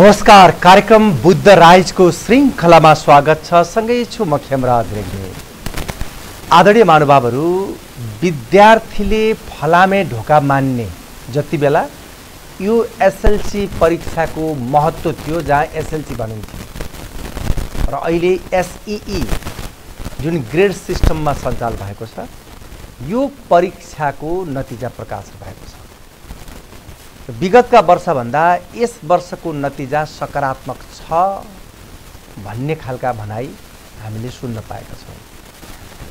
नमस्कार कार्यक्रम बुद्ध राइजको श्रृङ्खलामा स्वागत छ सँगै छु म खेमराज रेग्ले आदरणीय महानुभावहरू विद्यार्थीले फलामे ढोका मान्ने जति बेला यो एसएलसी परीक्षाको महत्त्व थियो जहाँ एसएलसी भनिन्थ्यो र अहिले एसइई जुन ग्रेड सिस्टममा सञ्चालन भएको छ यो परीक्षाको नतिजा प्रकाश भएको विगतका वर्षभन्दा यस वर्षको नतिजा सकारात्मक छ भन्ने खालका भनाइ हामीले सुन्न पाएका छौँ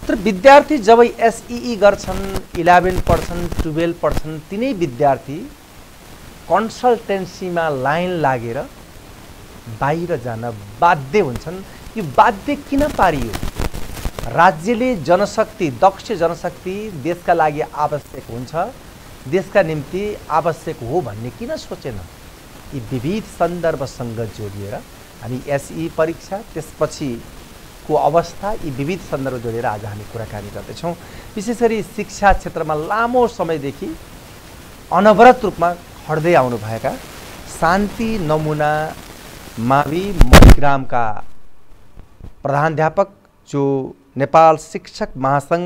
तर विद्यार्थी जब एसइई गर्छन् इलेभेन पढ्छन् टुवेल्भ पढ्छन् तिनै विद्यार्थी कन्सल्टेन्सीमा लाइन लागेर बाहिर जान बाध्य हुन्छन् यो बाध्य किन पारियो राज्यले जनशक्ति दक्ष जनशक्ति देशका लागि आवश्यक हुन्छ देशका निम्ति आवश्यक हो भन्ने किन सोचेन यी विविध सन्दर्भसँग जोडिएर हामी एसई परीक्षा त्यसपछिको अवस्था यी विविध सन्दर्भ जोडेर आज हामी कुराकानी गर्दैछौँ विशेष गरी शिक्षा क्षेत्रमा लामो समयदेखि अनवरत रूपमा खड्दै आउनुभएका शान्ति नमुना मावि मणिग्रामका प्रधानध्यापक जो नेपाल शिक्षक महासङ्घ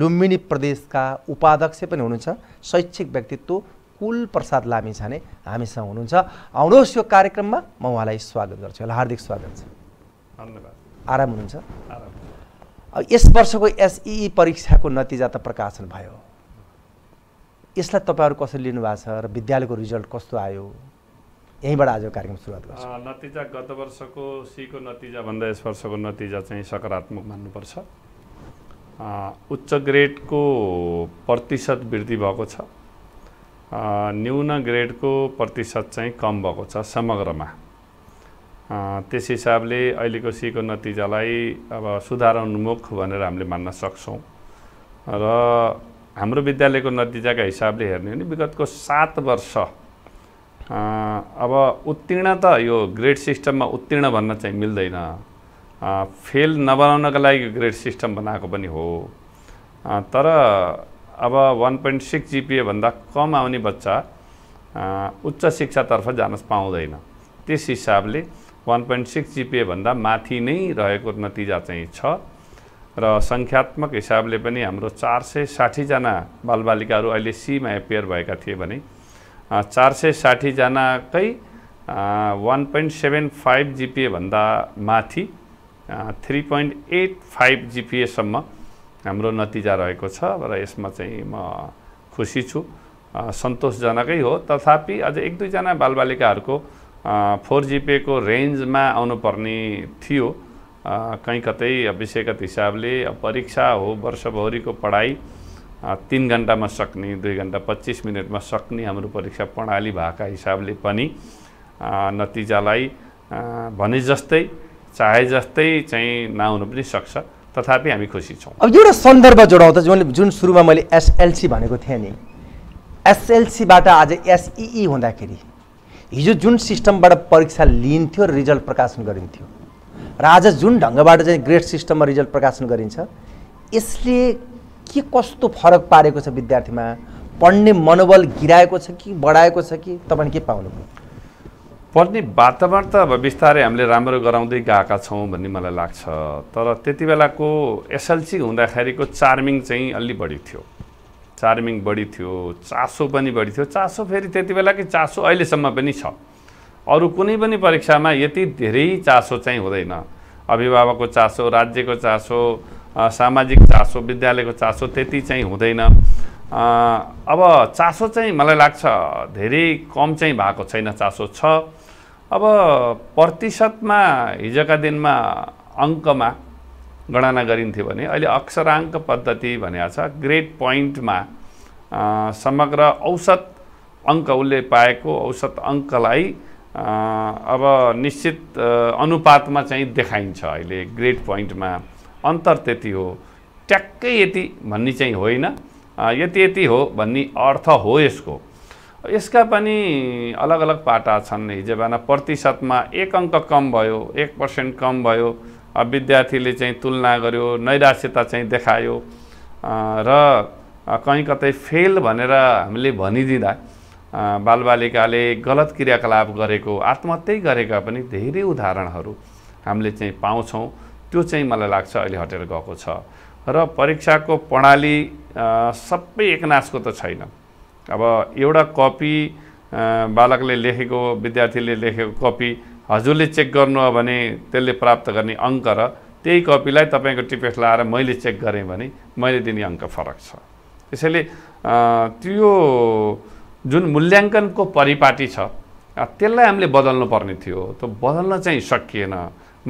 लुम्बिनी प्रदेशका उपाध्यक्ष पनि हुनुहुन्छ शैक्षिक व्यक्तित्व कुल प्रसाद लामिछाने हामीसँग हुनुहुन्छ आउनुहोस् यो कार्यक्रममा म उहाँलाई स्वागत गर्छु यसलाई हार्दिक स्वागत छ धन्यवाद आराम हुनुहुन्छ यस वर्षको एसई परीक्षाको नतिजा त प्रकाशन भयो यसलाई तपाईँहरू कसरी लिनुभएको छ र विद्यालयको रिजल्ट कस्तो आयो यहीँबाट आजको कार्यक्रम सुरुवात गर्छ नतिजा गत वर्षको सीको नतिजा भन्दा यस वर्षको नतिजा चाहिँ सकारात्मक मान्नुपर्छ उच्च ग्रेडको प्रतिशत वृद्धि भएको छ न्यून ग्रेडको प्रतिशत चाहिँ कम भएको छ समग्रमा त्यस हिसाबले अहिलेको सीको नतिजालाई अब सुधार उन्मुख भनेर हामीले मान्न सक्छौँ र हाम्रो विद्यालयको नतिजाका हिसाबले हेर्ने हो भने विगतको सात वर्ष अब उत्तीर्ण त यो ग्रेड सिस्टममा उत्तीर्ण भन्न चाहिँ मिल्दैन फेल नबनाउनका लागि ग्रेड सिस्टम बनाएको पनि हो तर अब वान पोइन्ट सिक्स जिपिएभन्दा कम आउने बच्चा उच्च शिक्षातर्फ जान पाउँदैन त्यस हिसाबले वान पोइन्ट सिक्स जिपिएभन्दा माथि नै रहेको नतिजा चाहिँ छ र सङ्ख्यात्मक हिसाबले पनि हाम्रो चार सय साठीजना बालबालिकाहरू अहिले सीमा एपेयर भएका थिए भने चार सय साठीजनाकै वान पोइन्ट सेभेन फाइभ जिपिएभन्दा माथि थ्री पोइन्ट एट फाइभ जिपिएसम्म हाम्रो नतिजा रहेको छ र यसमा चाहिँ म खुसी छु सन्तोषजनकै हो तथापि अझ एक दुईजना बालबालिकाहरूको फोर जिपिएको रेन्जमा आउनुपर्ने थियो कहीँ कतै विषयगत हिसाबले परीक्षा हो वर्षभरिको पढाइ तिन घन्टामा सक्ने दुई घन्टा पच्चिस मिनटमा सक्ने हाम्रो परीक्षा प्रणाली भएका हिसाबले पनि नतिजालाई भने जस्तै चाहे जस्तै चाहिँ नआउनु पनि सक्छ तथापि हामी खुसी छौँ अब एउटा सन्दर्भ जोडाउँदा जुन जुन सुरुमा मैले एसएलसी भनेको थिएँ नि एसएलसीबाट आज एसइई हुँदाखेरि हिजो जुन सिस्टमबाट परीक्षा लिइन्थ्यो र रिजल्ट प्रकाशन गरिन्थ्यो र आज जुन ढङ्गबाट चाहिँ ग्रेड सिस्टममा रिजल्ट प्रकाशन गरिन्छ यसले के कस्तो फरक पारेको छ विद्यार्थीमा पढ्ने मनोबल गिराएको छ कि बढाएको छ कि तपाईँले के पाउनुभयो पढ्ने वातावरण त अब बिस्तारै हामीले राम्रो गराउँदै गएका छौँ भन्ने मलाई लाग्छ तर त्यति बेलाको एसएलसी हुँदाखेरिको चार्मिङ चाहिँ अलि बढी थियो चार्मिङ बढी थियो चासो पनि बढी थियो चासो फेरि त्यति बेलाकै चासो अहिलेसम्म पनि छ अरू कुनै पनि परीक्षामा यति धेरै चासो चाहिँ हुँदैन अभिभावकको चासो राज्यको चासो सामाजिक चासो विद्यालयको चासो त्यति चाहिँ हुँदैन अब चासो चाहिँ मलाई लाग्छ धेरै कम चाहिँ भएको छैन चासो छ अब प्रतिशतमा हिजोका दिनमा अङ्कमा गणना गरिन्थ्यो भने अहिले अक्षराङ्क पद्धति भनेको छ ग्रेड पोइन्टमा समग्र औसत अङ्क उसले पाएको औसत अङ्कलाई अब निश्चित अनुपातमा चाहिँ देखाइन्छ अहिले ग्रेड पोइन्टमा अन्तर त्यति हो ट्याक्कै यति भन्ने चाहिँ होइन यति यति हो भन्ने अर्थ हो यसको यसका पनि अलग अलग पाटा छन् हिजो बिहान प्रतिशतमा एक अङ्क कम भयो एक पर्सेन्ट कम भयो विद्यार्थीले चाहिँ तुलना गर्यो नैराश्यता चाहिँ देखायो र कहीँ कतै फेल भनेर हामीले भनिदिँदा बालबालिकाले गलत क्रियाकलाप गरेको आत्महत्यै गरेका पनि धेरै उदाहरणहरू हामीले चाहिँ पाउँछौँ त्यो चाहिँ मलाई लाग्छ अहिले हटेर गएको छ र परीक्षाको प्रणाली सबै एकनासको त छैन अब एउटा कपी बालकले लेखेको विद्यार्थीले लेखेको कपी हजुरले चेक गर्नु हो भने त्यसले प्राप्त गर्ने अङ्क र त्यही कपीलाई तपाईँको टिपेस्ट लाएर मैले चेक गरेँ भने मैले दिने अङ्क फरक छ त्यसैले त्यो जुन मूल्याङ्कनको परिपाटी छ त्यसलाई हामीले बदल्नु पर्ने थियो त्यो बदल्न चाहिँ सकिएन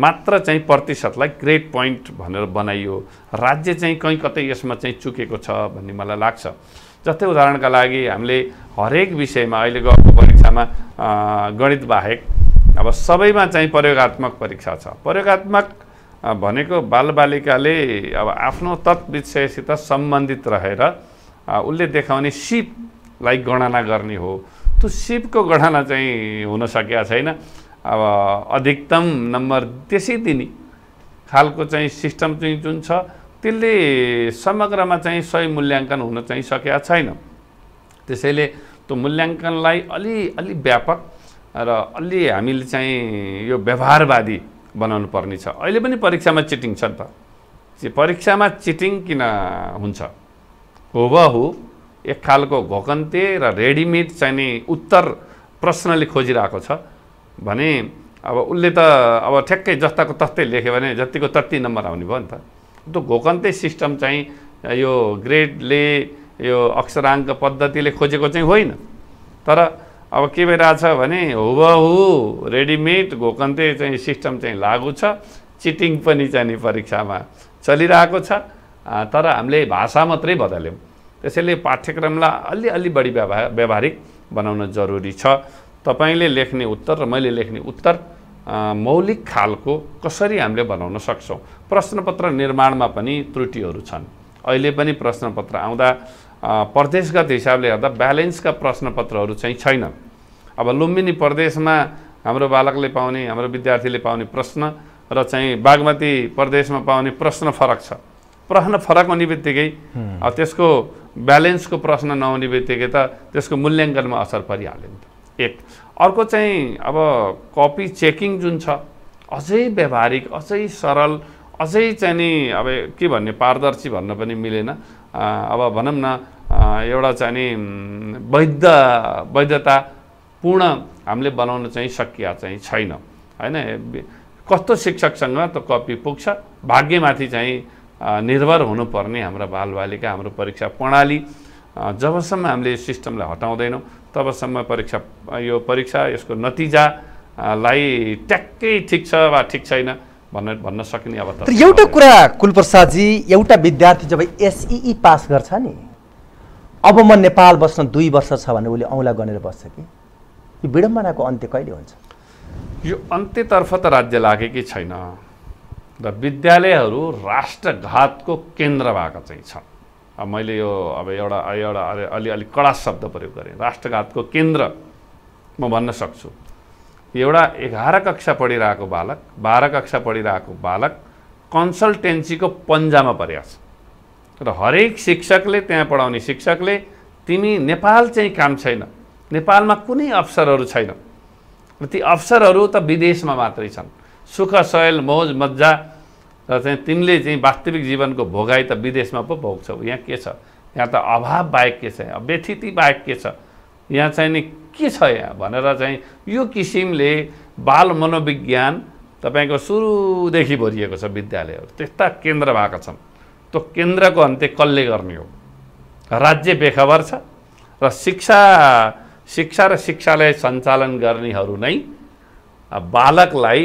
मात्र चाहिँ प्रतिशतलाई ग्रेट पोइन्ट भनेर बनाइयो राज्य चाहिँ कहीँ कतै यसमा चाहिँ चुकेको छ भन्ने मलाई लाग्छ जस्तै उदाहरणका लागि हामीले हरेक विषयमा अहिलेको परीक्षामा गणित बाहेक अब सबैमा चाहिँ प्रयोगत्मक परीक्षा छ प्रयोगत्मक भनेको बालबालिकाले अब आफ्नो तत्विषयसित सम्बन्धित रहेर उसले देखाउने सिपलाई गणना गर्ने हो त्यो सिपको गणना चाहिँ हुन सकेका छैन अब अधिकतम नम्बर त्यसै दिने खालको चाहिँ सिस्टम चाहिँ जुन छ त्यसले समग्रमा चाहिँ सही मूल्याङ्कन हुन चाहिँ सकेका छैन त्यसैले त्यो मूल्याङ्कनलाई अलि अलि व्यापक र अलि हामीले चाहिँ यो व्यवहारवादी बनाउनु पर्ने छ अहिले पनि परीक्षामा चिटिङ छ नि त परीक्षामा चिटिङ किन हुन्छ हुबहु एक खालको घोकन्ते र रेडिमेड चाहिँ उत्तर प्रश्नले खोजिरहेको छ भने अब उसले त अब ठ्याक्कै जस्ताको तस्तै लेख्यो भने जतिको तत्ति नम्बर आउने भयो नि त त्यो घोकन्ते सिस्टम चाहिँ यो ग्रेडले यो अक्षराङ्क पद्धतिले खोजेको चाहिँ होइन तर अब के भइरहेछ भने हुबहु रेडिमेड घोकन्ते चाहिँ सिस्टम चाहिँ लागु छ चिटिङ पनि चाहिँ परीक्षामा चलिरहेको छ तर हामीले भाषा मात्रै बदल्यौँ त्यसैले पाठ्यक्रमलाई अलिअलि बढी व्यवहार व्यावहारिक बनाउन जरुरी छ तपाईँले लेख्ने उत्तर र मैले लेख्ने उत्तर मौलिक खालको कसरी हामीले बनाउन सक्छौँ प्रश्नपत्र निर्माणमा पनि त्रुटिहरू छन् अहिले पनि प्रश्नपत्र आउँदा प्रदेशगत हिसाबले हेर्दा ब्यालेन्सका प्रश्नपत्रहरू चाहिँ छैन अब लुम्बिनी प्रदेशमा हाम्रो बालकले पाउने हाम्रो विद्यार्थीले पाउने प्रश्न र चाहिँ बागमती प्रदेशमा पाउने प्रश्न फरक छ प्रश्न फरक हुने बित्तिकै त्यसको ब्यालेन्सको प्रश्न नहुने बित्तिकै त त्यसको मूल्याङ्कनमा असर परिहाल्यो नि त एक अर्को चाहिँ अब कपी चेकिङ जुन छ अझै व्यावहारिक अझै सरल अझै चाहिँ नि अब के भन्ने पारदर्शी भन्न पनि मिलेन अब भनौँ न एउटा चाहिँ नि वैध वैधतापूर्ण हामीले बनाउन चाहिँ सकिया चाहिँ छैन होइन कस्तो शिक्षकसँग त कपी पुग्छ भाग्यमाथि चाहिँ निर्भर हुनुपर्ने हाम्रो बालबालिका हाम्रो परीक्षा प्रणाली जबसम्म हामीले सिस्टमलाई हटाउँदैनौँ तबसम्म परीक्षा यो परीक्षा यसको नतिजालाई ट्याक्कै ठिक छ वा ठिक छैन भनेर भन्न सकिने तर एउटा कुरा कुलप्रसादजी एउटा विद्यार्थी जब एसइई पास गर्छ नि अब म नेपाल बस्न दुई वर्ष छ भने उसले औँला गनेर बस्छ कि यो विडम्बनाको अन्त्य कहिले हुन्छ यो अन्त्यतर्फ त राज्य लागेकै छैन र विद्यालयहरू राष्ट्रघातको केन्द्र भएको चाहिँ छन् अब मैले यो अब एउटा एउटा अलिअलि कडा शब्द प्रयोग गरेँ राष्ट्रघातको केन्द्र म भन्न सक्छु एउटा एघार कक्षा पढिरहेको बालक बाह्र कक्षा पढिरहेको बालक कन्सल्टेन्सीको पन्जामा परेको छ र हरेक शिक्षकले त्यहाँ पढाउने शिक्षकले तिमी नेपाल चाहिँ काम छैन नेपालमा कुनै अवसरहरू छैन र ती अवसरहरू त विदेशमा मात्रै छन् सुख सयल मौज मजा र चाहिँ तिमीले चाहिँ वास्तविक जीवनको भोगाई त विदेशमा पो भोग्छौ यहाँ के छ यहाँ त अभाव बाहेक के छ यहाँ व्यथिति बाहेक के छ यहाँ चाहिँ नि के छ यहाँ भनेर चाहिँ यो किसिमले बाल मनोविज्ञान तपाईँको सुरुदेखि भरिएको छ विद्यालयहरू त्यस्ता केन्द्र भएका छन् त्यो केन्द्रको अन्त्य कसले गर्ने हो राज्य बेखबर छ र शिक्षा शिक्षा र शिक्षालय सञ्चालन गर्नेहरू नै बालकलाई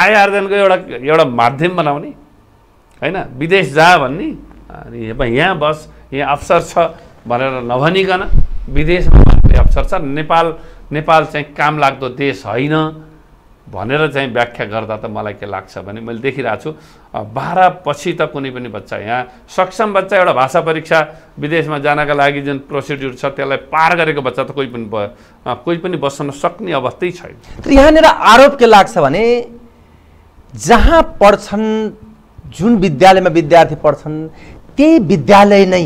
आय आर्जनको एउटा एउटा माध्यम बनाउने होइन विदेश जा भन्ने अनि यहाँ बस यहाँ अवसर छ भनेर नभनिकन विदेशमा अवसर छ नेपाल नेपाल चाहिँ काम लाग्दो देश होइन भनेर चाहिँ व्याख्या गर्दा त मलाई के लाग्छ भने मैले देखिरहेको छु बाह्र पछि त कुनै पनि बच्चा यहाँ सक्षम बच्चा एउटा भाषा परीक्षा विदेशमा जानका लागि जुन प्रोसिड्युर छ त्यसलाई पार गरेको बच्चा त कोही पनि कोही पनि बस्न सक्ने अवस्थै छैन यहाँनिर आरोप के लाग्छ भने जहाँ पढ्छन् जुन विद्यालयमा विद्यार्थी पढ्छन् त्यही विद्यालय नै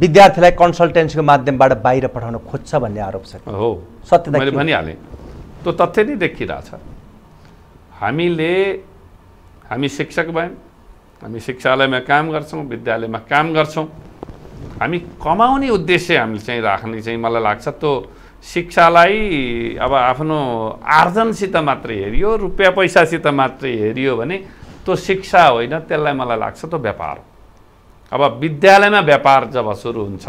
विद्यार्थीलाई कन्सल्टेन्सीको माध्यमबाट बाहिर पठाउन खोज्छ भन्ने आरोप छ हो सत्य मैले भनिहालेँ त्यो तथ्य नै देखिरहेछ हामीले हामी शिक्षक भयौँ हामी शिक्षालयमा काम गर्छौँ विद्यालयमा काम गर्छौँ हामी कमाउने उद्देश्य हामीले चाहिँ राख्ने चाहिँ मलाई लाग्छ त्यो शिक्षालाई अब आफ्नो आर्जनसित मात्रै हेरियो रुपियाँ पैसासित मात्रै हेरियो भने त्यो शिक्षा होइन त्यसलाई मलाई लाग्छ त्यो व्यापार अब विद्यालयमा व्यापार जब सुरु हुन्छ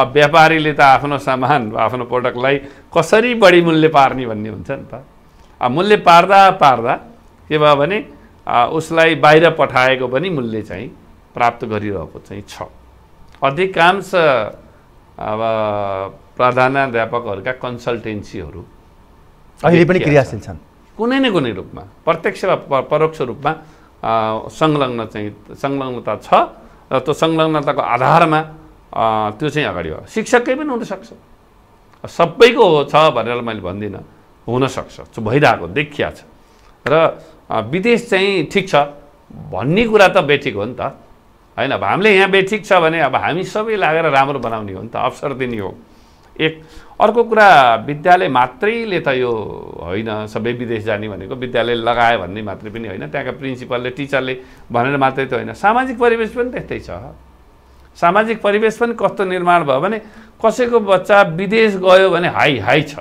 अब व्यापारीले त आफ्नो सामान आफ्नो प्रडक्टलाई कसरी बढी मूल्य पार्ने भन्ने हुन्छ नि त अब मूल्य पार्दा पार्दा के भयो भने उसलाई बाहिर पठाएको पनि मूल्य चाहिँ प्राप्त गरिरहेको चाहिँ छ अधिकांश अब प्रधानाध्यापकहरूका कन्सल्टेन्सीहरू अहिले पनि क्रियाशील छन् कुनै न कुनै रूपमा प्रत्यक्ष वा परोक्ष रूपमा संलग्न चाहिँ संलग्नता छ र त्यो संलग्नताको आधारमा त्यो चाहिँ अगाडि हो शिक्षकै पनि हुनसक्छ सबैको हो छ भनेर मैले भन्दिनँ हुनसक्छ भइरहेको देखिया छ र विदेश चाहिँ ठिक छ भन्ने कुरा त बेठिक हो नि त होइन अब हामीले यहाँ बेठिक छ भने अब हामी सबै लागेर राम्रो बनाउने हो नि त अवसर दिने हो एक अर्को कुरा विद्यालय मात्रैले त यो होइन सबै विदेश जाने भनेको विद्यालय लगायो भन्ने मात्रै पनि होइन त्यहाँका प्रिन्सिपलले टिचरले भनेर मात्रै त होइन सामाजिक परिवेश पनि त्यस्तै छ सामाजिक परिवेश पनि कस्तो निर्माण भयो भने कसैको बच्चा विदेश गयो भने हाई हाई छ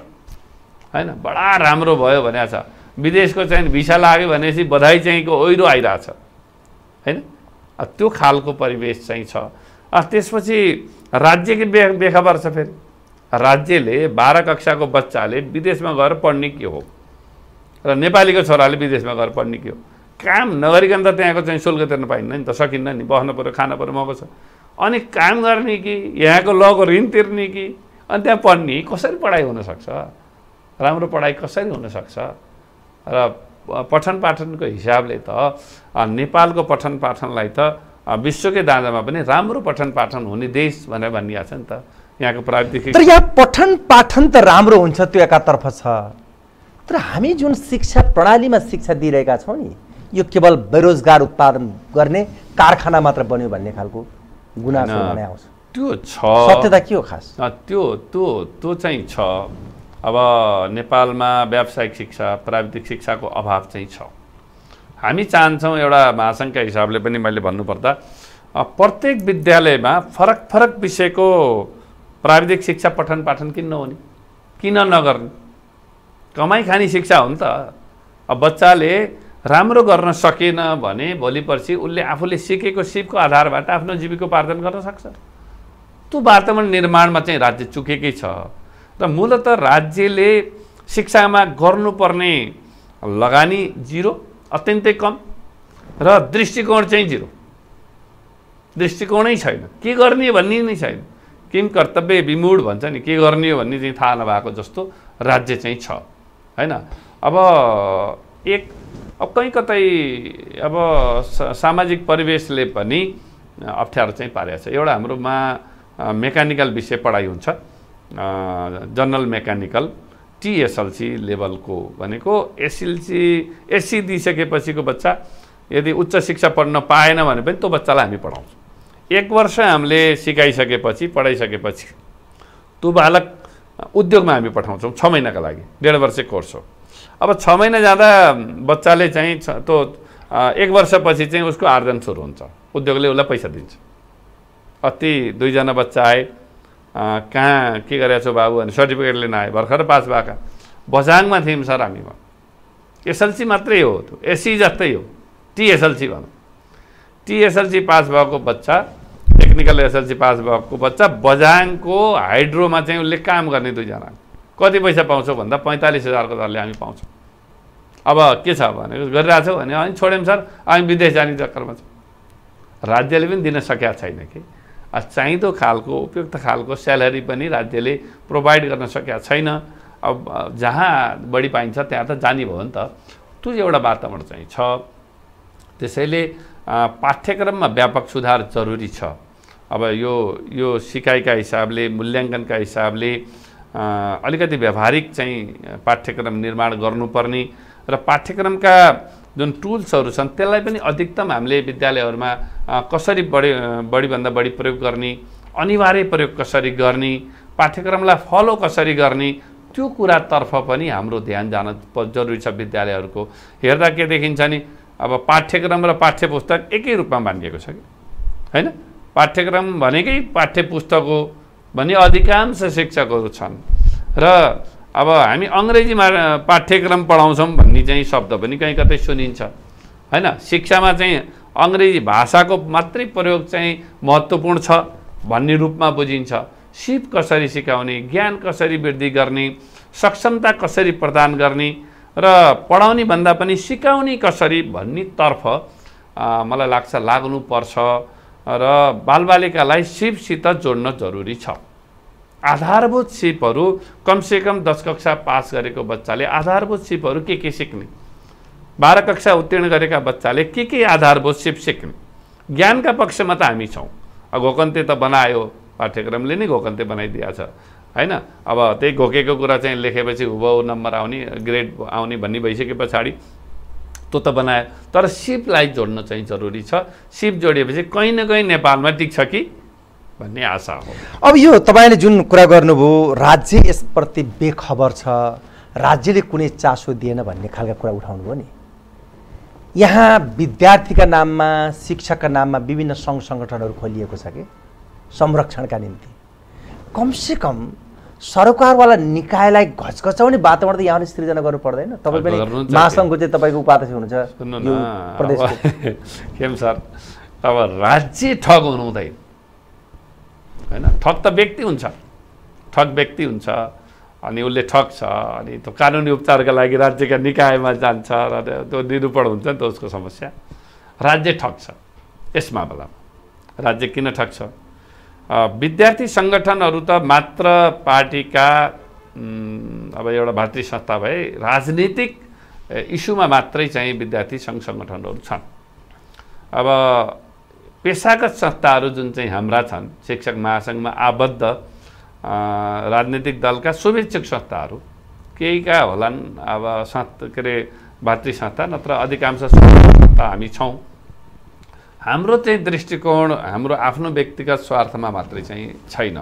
होइन बडा राम्रो भयो भने छ विदेशको चाहिँ भिसा लाग्यो भनेपछि बधाई चाहिँको ओहिरो आइरहेछ होइन त्यो खालको परिवेश चाहिँ छ त्यसपछि राज्यकै बे बेखबर छ फेरि राज्यले बाह्र कक्षाको बच्चाले विदेशमा गएर पढ्ने के हो र नेपालीको छोराले विदेशमा गएर पढ्ने के हो काम नगरिकन त त्यहाँको चाहिँ शुल्क तिर्न पाइन्न नि त सकिन्न नि बस्नु पऱ्यो खान पऱ्यो मको छ अनि काम गर्ने कि यहाँको लको ऋण तिर्ने कि अनि त्यहाँ पढ्ने कसरी पढाइ हुनसक्छ राम्रो पढाइ कसरी हुनसक्छ र पठन पाठनको हिसाबले त नेपालको पठन पाठनलाई त विश्वकै दाँजामा पनि राम्रो पठन पाठन हुने देश भनेर भनिएको छ नि त यहाँको प्राविधिक तर यहाँ पठन पाठन त राम्रो हुन्छ त्यो एकातर्फ छ तर हामी जुन शिक्षा प्रणालीमा शिक्षा दिइरहेका छौँ नि यो केवल बेरोजगार उत्पादन गर्ने कारखाना मात्र बन्यो भन्ने खालको गुनासो त्यो छ सत्यता के हो खास त्यो त्यो त्यो चाहिँ छ अब नेपालमा व्यावसायिक शिक्षा प्राविधिक शिक्षाको अभाव चाहिँ छ हामी चाहन्छौँ एउटा महासङ्घका हिसाबले पनि मैले भन्नुपर्दा प्रत्येक विद्यालयमा फरक फरक विषयको प्राविधिक शिक्षा पठन पाठन किन नहुने किन नगर्ने कमाइ खाने शिक्षा हो नि त अब बच्चाले राम्रो गर्न सकेन भने भोलि पर्सि उसले आफूले सिकेको सिपको आधारबाट आफ्नो जीविकोपार्जन गर्न सक्छ त्यो वातावरण निर्माणमा चाहिँ राज्य चुकेकै छ तर मूलत राज्यले शिक्षामा गर्नुपर्ने लगानी जिरो अत्यन्तै कम र दृष्टिकोण चाहिँ जिरो दृष्टिकोणै छैन के गर्ने भन्ने नै छैन किम कर्तव्य विमूढ भन्छ नि के गर्ने हो भन्ने चाहिँ थाहा नभएको जस्तो राज्य चाहिँ छ होइन अब एक अब कहीँ कतै अब सामाजिक परिवेशले पनि अप्ठ्यारो चाहिँ पारेको छ एउटा हाम्रोमा मेकानिकल विषय पढाइ हुन्छ जनरल मेकानिकल टिएसएलसी लेभलको भनेको एसएलसी एससी दिइसकेपछिको बच्चा यदि उच्च शिक्षा पढ्न पाएन भने पनि त्यो बच्चालाई हामी पढाउँछौँ एक वर्ष हामीले सिकाइसकेपछि पढाइसकेपछि त्यो बालक उद्योगमा हामी पठाउँछौँ छ महिनाको लागि डेढ वर्ष कोर्स हो अब छ महिना जाँदा बच्चाले चाहिँ त्यो एक वर्षपछि चाहिँ उसको आर्जन सुरु हुन्छ उद्योगले उसलाई पैसा दिन्छ अति दुईजना बच्चा आए कहाँ के गरेका छौ बाबु भने सर्टिफिकेट लिन आएँ भर्खर पास भएको बझाङमा थियौँ सर हामी भयो एसएलसी मात्रै हो त्यो एससी जस्तै हो टिएसएलसी भनौँ टिएसएलसी पास भएको बच्चा टेक्निकल एसएलसी पास भएको बच्चा बझाङको हाइड्रोमा चाहिँ उसले काम गर्ने दुईजना कति पैसा पाउँछौँ भन्दा पैँतालिस हजारको दरले हामी पाउँछौँ अब के छ भने गरिरहेछौँ भने अनि छोड्यौँ सर अनि विदेश जाने चक्करमा छ राज्यले पनि दिन सकेका छैन कि चाहिँदो खालको उपयुक्त खालको स्यालेरी पनि राज्यले प्रोभाइड गर्न सकेका छैन अब जहाँ बढी पाइन्छ त्यहाँ त जाने भयो नि त त्यो एउटा वातावरण चाहिँ छ त्यसैले पाठ्यक्रममा व्यापक सुधार जरुरी छ अब यो यो सिकाइका हिसाबले मूल्याङ्कनका हिसाबले अलिकति व्यावहारिक चाहिँ पाठ्यक्रम निर्माण गर्नुपर्ने र पाठ्यक्रमका जुन टुल्सहरू छन् त्यसलाई पनि अधिकतम हामीले विद्यालयहरूमा कसरी बढी बढीभन्दा बढी प्रयोग गर्ने अनिवार्य प्रयोग कसरी गर्ने पाठ्यक्रमलाई फलो कसरी गर्ने त्यो कुरातर्फ पनि हाम्रो ध्यान जान जरुरी छ विद्यालयहरूको हेर्दा के देखिन्छ नि अब पाठ्यक्रम र पाठ्य पुस्तक एकै रूपमा मानिएको छ कि होइन पाठ्यक्रम भनेकै पाठ्य पुस्तक हो भन्ने अधिकांश शिक्षकहरू छन् र अब हामी अङ्ग्रेजीमा पाठ्यक्रम पढाउँछौँ भन्ने चाहिँ शब्द पनि कहीँ कतै सुनिन्छ होइन शिक्षामा चाहिँ अङ्ग्रेजी भाषाको मात्रै प्रयोग चाहिँ महत्त्वपूर्ण छ भन्ने रूपमा बुझिन्छ सिप कसरी सिकाउने ज्ञान कसरी वृद्धि गर्ने सक्षमता कसरी प्रदान गर्ने र पढाउने भन्दा पनि सिकाउने कसरी भन्नेतर्फ मलाई लाग्छ लाग्नुपर्छ र बालबालिकालाई सिपसित जोड्न जरुरी छ आधारभूत सिपहरू कमसेकम दस कक्षा पास गरेको बच्चाले आधारभूत सिपहरू के के सिक्ने बाह्र कक्षा उत्तीर्ण गरेका बच्चाले के के आधारभूत सिप सिक्ने ज्ञानका पक्षमा त हामी छौँ घोकन्ते त बनायो पाठ्यक्रमले नै घोकन्ते बनाइदिएछ होइन अब त्यही घोकेको कुरा चाहिँ लेखेपछि हुबहु नम्बर आउने ग्रेड आउने भन्ने भइसके पछाडि त्यो त बनायो तर सिपलाई जोड्न चाहिँ जरुरी छ सिप जोडिएपछि कहीँ न कहीँ नेपालमा टिक्छ कि भन्ने आशा हो अब यो तपाईँले जुन कुरा गर्नुभयो राज्य यसप्रति बेखबर छ राज्यले कुनै चासो दिएन भन्ने खालका कुरा उठाउनुभयो नि यहाँ विद्यार्थीका नाममा शिक्षकका नाममा विभिन्न सङ्घ सङ्गठनहरू खोलिएको छ कि संरक्षणका निम्ति कमसेकम कम सरकारवाला निकायलाई घचघचाउने वातावरण त यहाँले सृजना गर्नु पर्दैन तपाईँ पनि महासङ्घको चाहिँ तपाईँको उपाध्यक्ष हुनुहुन्छ सर अब राज्य ठग हुनुहुँदैन होइन ठग त व्यक्ति हुन्छ ठग व्यक्ति हुन्छ अनि उसले ठग्छ अनि त्यो कानुनी उपचारका लागि राज्यका निकायमा जान्छ र त्यो निरूपण हुन्छ नि त उसको समस्या राज्य ठग्छ यस मामलामा राज्य किन ठग्छ विद्यार्थी सङ्गठनहरू त मात्र पार्टीका अब एउटा भातृ संस्था भए राजनीतिक इस्युमा मात्रै चाहिँ विद्यार्थी सङ्घ सङ्गठनहरू छन् अब पेसागत संस्थाहरू जुन चाहिँ हाम्रा छन् शिक्षक महासङ्घमा आबद्ध राजनीतिक दलका शुभेच्छक संस्थाहरू केहीका होलान् अब संस्था के अरे भातृ संस्था नत्र अधिकांश संस्था हामी छौँ हाम्रो चाहिँ दृष्टिकोण हाम्रो आफ्नो व्यक्तिगत स्वार्थमा मात्रै चाहिँ छैन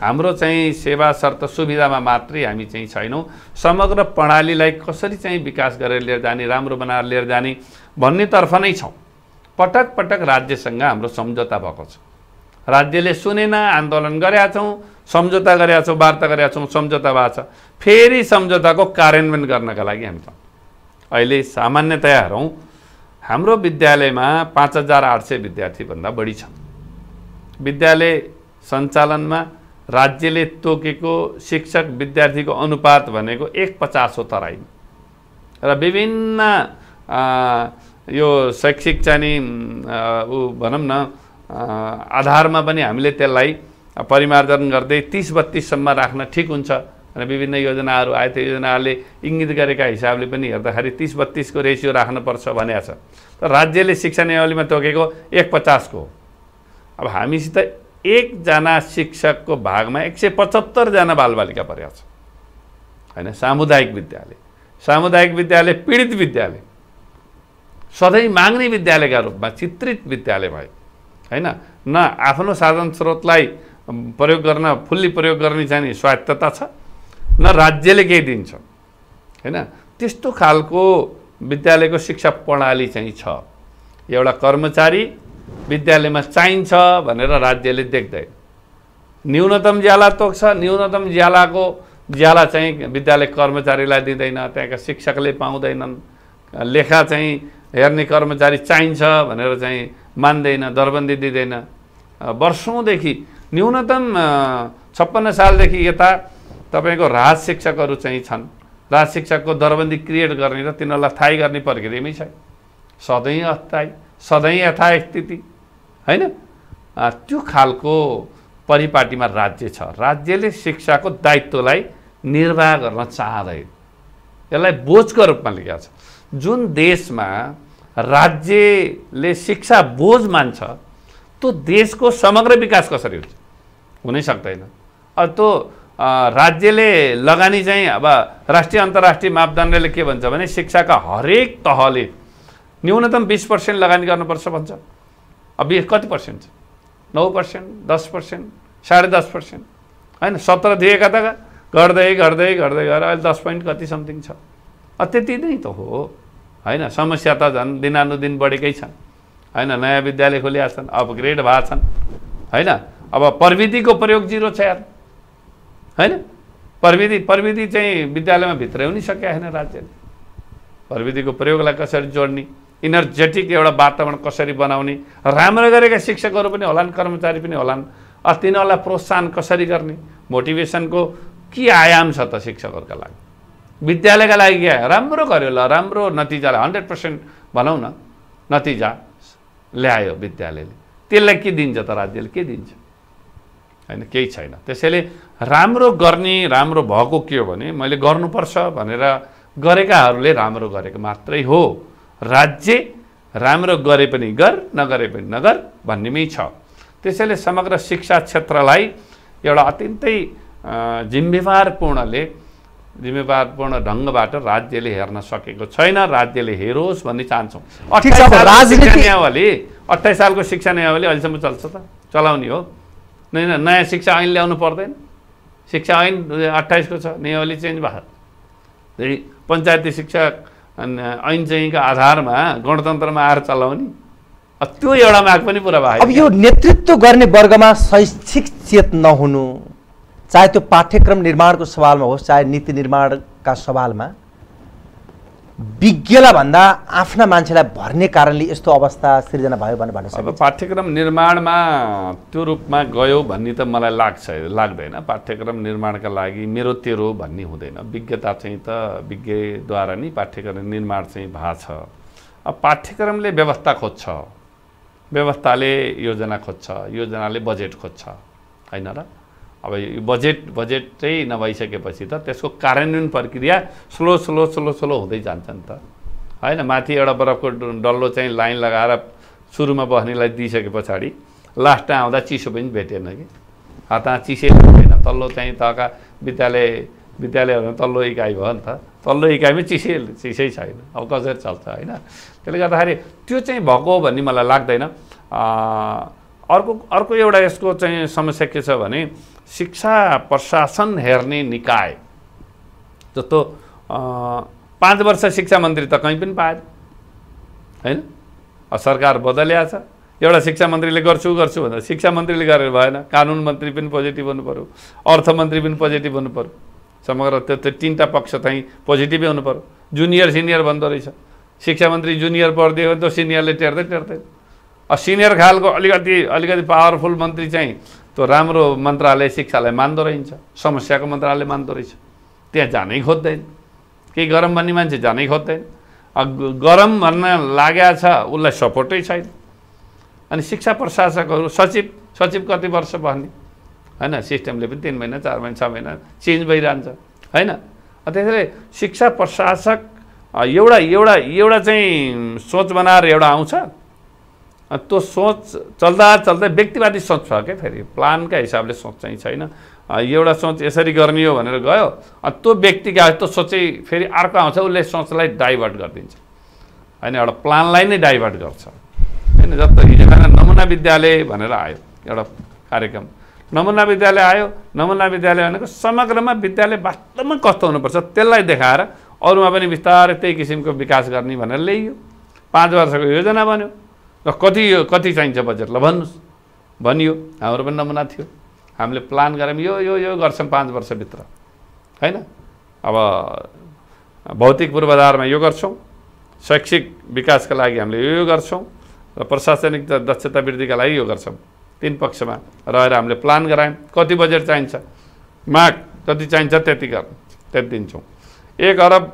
हाम्रो चाहिँ सेवा शर्त सुविधामा मात्रै हामी चाहिँ छैनौँ समग्र प्रणालीलाई कसरी चाहिँ विकास गरेर लिएर जाने राम्रो बनाएर लिएर जाने भन्नेतर्फ नै छौँ पटक पटक राज्यसँग हाम्रो सम्झौता भएको छ राज्यले सुनेन आन्दोलन गरेका छौँ सम्झौता गरेका छौँ वार्ता गरेका छौँ सम्झौता भएको छ फेरि सम्झौताको कार्यान्वयन गर्नका लागि हामी छौँ अहिले सामान्यतया हेरौँ हाम्रो विद्यालयमा पाँच हजार आठ सय विद्यार्थीभन्दा बढी छन् विद्यालय सञ्चालनमा राज्यले तोकेको शिक्षक विद्यार्थीको अनुपात भनेको एक पचास हो तराईमा र विभिन्न यो शैक्षिक चाहिँ नि ऊ भनौँ न आधारमा पनि हामीले त्यसलाई परिमार्जन गर्दै तिस बत्तिससम्म राख्न ठिक हुन्छ र विभिन्न योजनाहरू आए त्यो योजनाहरूले इङ्गित गरेका हिसाबले पनि हेर्दाखेरि तिस बत्तिसको रेसियो राख्नुपर्छ भनेको छ तर राज्यले शिक्षा नियमावलीमा तोकेको एक पचासको अब हामीसित एकजना शिक्षकको भागमा एक सय पचहत्तरजना बालबालिका परेको छ होइन सामुदायिक विद्यालय सामुदायिक विद्यालय पीडित विद्यालय सधैँ माग्ने विद्यालयका रूपमा चित्रित विद्यालय भयो होइन न आफ्नो साधन स्रोतलाई प्रयोग गर्न फुल्ली प्रयोग गर्ने चाहिँ स्वायत्तता छ न राज्यले केही दिन्छ होइन त्यस्तो खालको विद्यालयको शिक्षा प्रणाली चाहिँ छ एउटा कर्मचारी विद्यालयमा चाहिन्छ भनेर राज्यले देख्दै न्यूनतम ज्याला तोक्छ न्यूनतम ज्यालाको ज्याला चाहिँ विद्यालय कर्मचारीलाई दिँदैन त्यहाँका शिक्षकले पाउँदैनन् लेखा चाहिँ हेर्ने कर्मचारी चाहिन्छ भनेर चाहिँ मान्दैन दरबन्दी दिँदैन वर्षौँदेखि न्यूनतम छप्पन्न सालदेखि यता तपाईँको राज शिक्षकहरू चाहिँ छन् राज शिक्षकको दरबन्दी क्रिएट गर्ने र तिनीहरूलाई थाहै गर्ने प्रक्रियामै छ सधैँ अस्थायी सधैँ यथास्थिति होइन त्यो खालको परिपाटीमा राज्य छ राज्यले शिक्षाको दायित्वलाई निर्वाह गर्न चाहँदैन यसलाई बोझको रूपमा लिएको छ जुन देशमा राज्यले शिक्षा बोझ मान्छ त्यो देशको समग्र विकास कसरी हुन्छ हुनै सक्दैन अब त्यो राज्यले लगानी चाहिँ अब राष्ट्रिय अन्तर्राष्ट्रिय मापदण्डले के भन्छ भने शिक्षाका हरेक तहले न्यूनतम बिस पर्सेन्ट लगानी गर्नुपर्छ भन्छ अब कति पर्सेन्ट छ नौ पर्सेन्ट दस पर्सेन्ट साढे दस पर्सेन्ट होइन सत्र दिएका त गर्दै गर्दै गर्दै गएर अहिले दस पोइन्ट कति समथिङ छ त्यति नै त हो होइन समस्या त झन् दिनानुदिन बढेकै छन् होइन नयाँ विद्यालय खोलिया छन् अपग्रेड भएको छन् होइन अब प्रविधिको प्रयोग जिरो छ यार होइन प्रविधि प्रविधि चाहिँ विद्यालयमा भित्रै पनि सकेका छैन राज्यले प्रविधिको प्रयोगलाई कसरी जोड्ने इनर्जेटिक एउटा वातावरण कसरी बनाउने राम्रो गरेका शिक्षकहरू पनि होलान् कर्मचारी पनि होलान् अब तिनीहरूलाई प्रोत्साहन कसरी गर्ने मोटिभेसनको के आयाम छ त शिक्षकहरूका लागि विद्यालयका लागि राम्रो गर्यो ल राम्रो नतिजालाई हन्ड्रेड पर्सेन्ट भनौँ न नतिजा ल्यायो विद्यालयले त्यसलाई के दिन्छ त राज्यले के दिन्छ होइन केही छैन त्यसैले राम्रो गर्ने राम्रो भएको के हो भने मैले गर्नुपर्छ भनेर गरेकाहरूले राम्रो गरेको मात्रै हो राज्य राम्रो गरे पनि गर नगरे पनि नगर भन्नेमै छ त्यसैले समग्र शिक्षा क्षेत्रलाई एउटा अत्यन्तै जिम्मेवारपूर्णले जिम्मेवारपूर्ण ढङ्गबाट राज्यले हेर्न सकेको छैन राज्यले हेरोस् भन्ने चाहन्छौँ राजनीति नियावली अठाइस सालको शिक्षा नियावली अहिलेसम्म चल्छ त चलाउने हो नै नयाँ शिक्षा ऐन ल्याउनु पर्दैन शिक्षा ऐन अट्ठाइसको छ नियावली चेन्ज भएको त्यही पञ्चायती शिक्षा ऐन चाहिँको आधारमा गणतन्त्रमा आएर चलाउने त्यो एउटा माग पनि पुरा भयो अब यो नेतृत्व गर्ने वर्गमा शैक्षिक चेत नहुनु चाहे त्यो पाठ्यक्रम निर्माणको सवालमा होस् चाहे नीति निर्माणका सवालमा विज्ञलाई भन्दा आफ्ना मान्छेलाई भर्ने कारणले यस्तो अवस्था सिर्जना भयो भनेर भन्न अब पाठ्यक्रम निर्माणमा त्यो रूपमा गयो भन्ने त मलाई लाग्छ लाग्दैन पाठ्यक्रम निर्माणका लागि मेरो तेरो भन्ने हुँदैन विज्ञता चाहिँ त विज्ञद्वारा नै पाठ्यक्रम निर्माण चाहिँ भएको छ अब पाठ्यक्रमले व्यवस्था खोज्छ व्यवस्थाले योजना खोज्छ योजनाले बजेट खोज्छ होइन र अब यो बजेट बजेट चाहिँ नभइसकेपछि त त्यसको कार्यान्वयन प्रक्रिया स्लो स्लो स्लो स्लो हुँदै जान्छ नि त होइन माथि एउटा बरफको डल्लो चाहिँ लाइन लगाएर सुरुमा बस्नेलाई दिइसके पछाडि लास्टमा आउँदा चिसो पनि भेटेन कि हता चिसै भेटेन तल्लो चाहिँ तका विद्यालय विद्यालयहरूमा तल्लो इकाइ भयो नि त तल्लो इकाइमै चिसै चिसै छैन अब कसरी चल्छ होइन त्यसले गर्दाखेरि त्यो चाहिँ भएको हो भन्ने मलाई लाग्दैन अर्को अर्को एउटा यसको चाहिँ समस्या के छ भने शिक्षा प्रशासन हेर्ने निकाय जस्तो पाँच वर्ष शिक्षा मन्त्री त कहीँ पनि पाएन होइन सरकार बदलिया छ एउटा शिक्षा मन्त्रीले गर्छु गर्छु भन्दा शिक्षा मन्त्रीले गरेर भएन कानुन मन्त्री पनि पोजिटिभ हुनु पऱ्यो अर्थमन्त्री पनि पोजिटिभ हुनु पऱ्यो समग्र त्यो त्यो तिनवटा पक्ष चाहिँ पोजिटिभै हुनु पऱ्यो जुनियर सिनियर भन्दो रहेछ शिक्षा मन्त्री जुनियर पढिदियो भने त सिनियरले टेर्दै टेर्दैन सिनियर खालको अलिकति अलिकति पावरफुल मन्त्री चाहिँ त्यो राम्रो मन्त्रालय शिक्षालाई मान्दो रहन्छ समस्याको मन्त्रालय मान्दो रहेछ त्यहाँ जानै खोज्दैन केही गरम भन्ने मान्छे जानै खोज्दैन गरम भन्न लागेको छ उसलाई सपोर्टै छैन अनि शिक्षा प्रशासकहरू सचिव सचिव कति वर्ष भन्ने होइन सिस्टमले पनि तिन महिना चार महिना छ महिना चेन्ज भइरहन्छ होइन त्यसैले शिक्षा प्रशासक एउटा एउटा एउटा चाहिँ सोच बनाएर एउटा आउँछ त्यो सोच चल्दा चल्दै व्यक्तिवादी सोच छ क्या फेरि प्लानका हिसाबले सोच चाहिँ छैन एउटा सोच यसरी गर्ने हो भनेर गयो त्यो व्यक्तिका त्यो सोचै फेरि अर्को आउँछ उसले सोचलाई डाइभर्ट गरिदिन्छ होइन एउटा प्लानलाई नै डाइभर्ट गर्छ होइन जस्तो हिजो नमुना विद्यालय भनेर आयो एउटा कार्यक्रम नमुना विद्यालय आयो नमुना विद्यालय भनेको समग्रमा विद्यालय वास्तवमा कस्तो हुनुपर्छ त्यसलाई देखाएर अरूमा पनि बिस्तारै त्यही किसिमको विकास गर्ने भनेर ल्याइयो पाँच वर्षको योजना बन्यो ल कति कति चाहिन्छ बजेट ल भन्नुहोस् भनियो हाम्रो पनि नमुना थियो हामीले प्लान गऱ्यौँ यो यो यो गर्छौँ पाँच वर्षभित्र होइन अब भौतिक पूर्वाधारमा यो गर्छौँ शैक्षिक विकासका लागि हामीले यो यो गर्छौँ र प्रशासनिक दक्षता वृद्धिका लागि यो गर्छौँ तिन पक्षमा रहेर हामीले प्लान गरायौँ कति बजेट चाहिन्छ माग कति चाहिन्छ त्यति गर् त्यति दिन्छौँ एक अरब